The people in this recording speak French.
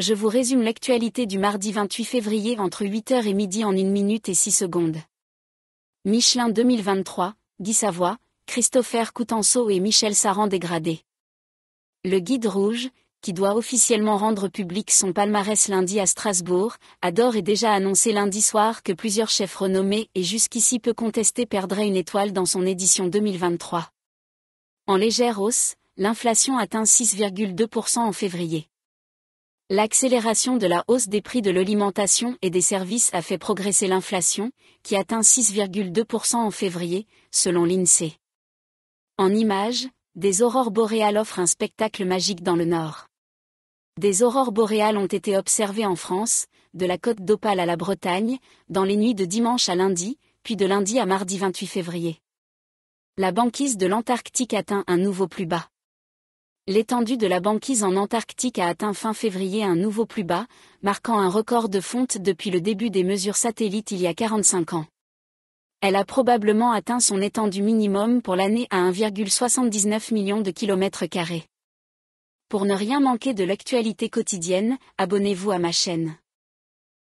je vous résume l'actualité du mardi 28 février entre 8h et midi en 1 minute et 6 secondes. Michelin 2023, Guy Savoie, Christopher Coutenceau et Michel Saran dégradés. Le guide rouge, qui doit officiellement rendre public son palmarès lundi à Strasbourg, adore et déjà annoncé lundi soir que plusieurs chefs renommés et jusqu'ici peu contestés perdraient une étoile dans son édition 2023. En légère hausse, l'inflation atteint 6,2% en février. L'accélération de la hausse des prix de l'alimentation et des services a fait progresser l'inflation, qui atteint 6,2% en février, selon l'INSEE. En images, des aurores boréales offrent un spectacle magique dans le nord. Des aurores boréales ont été observées en France, de la côte d'Opale à la Bretagne, dans les nuits de dimanche à lundi, puis de lundi à mardi 28 février. La banquise de l'Antarctique atteint un nouveau plus bas. L'étendue de la banquise en Antarctique a atteint fin février un nouveau plus bas, marquant un record de fonte depuis le début des mesures satellites il y a 45 ans. Elle a probablement atteint son étendue minimum pour l'année à 1,79 million de kilomètres carrés. Pour ne rien manquer de l'actualité quotidienne, abonnez-vous à ma chaîne.